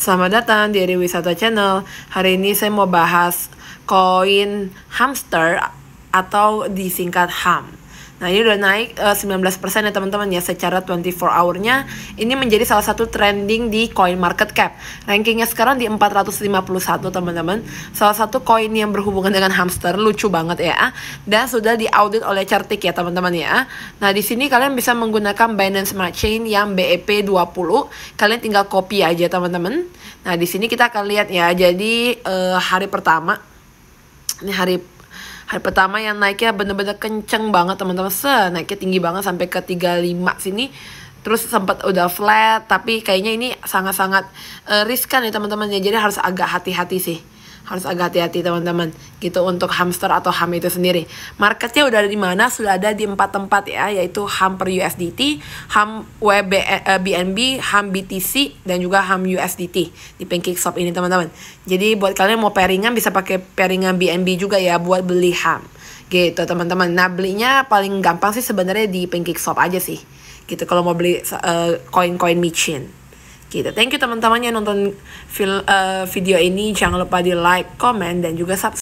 Selamat datang di Eri Wisata Channel. Hari ini saya mau bahas koin hamster atau disingkat HAM. Nah ini udah naik uh, eh, 19% ya teman-teman ya secara 24 hour-nya Ini menjadi salah satu trending di coin market cap Rankingnya sekarang di 451 teman-teman Salah satu koin yang berhubungan dengan hamster lucu banget ya ah. Dan sudah diaudit oleh Certik ya teman-teman ya ah. Nah di sini kalian bisa menggunakan Binance Smart Chain yang BEP20 Kalian tinggal copy aja teman-teman Nah di sini kita akan lihat ya Jadi uh, hari pertama Ini hari hari pertama yang naiknya bener-bener kenceng banget teman-teman se naiknya tinggi banget sampai ke 35 sini terus sempat udah flat tapi kayaknya ini sangat-sangat uh, riskan ya teman-teman ya jadi harus agak hati-hati sih harus agak hati-hati teman-teman gitu untuk hamster atau ham itu sendiri marketnya udah ada di mana sudah ada di empat tempat ya yaitu ham per USDT ham WB, eh, BNB eh, ham BTC dan juga ham USDT di Pancake Shop ini teman-teman jadi buat kalian mau pairingan bisa pakai pairingan BNB juga ya buat beli ham gitu teman-teman nah belinya paling gampang sih sebenarnya di Pancake Shop aja sih gitu kalau mau beli eh, koin-koin uh, Michin gitu. Thank you teman-teman yang nonton film, eh, video ini. Jangan lupa di like, comment, dan juga subscribe.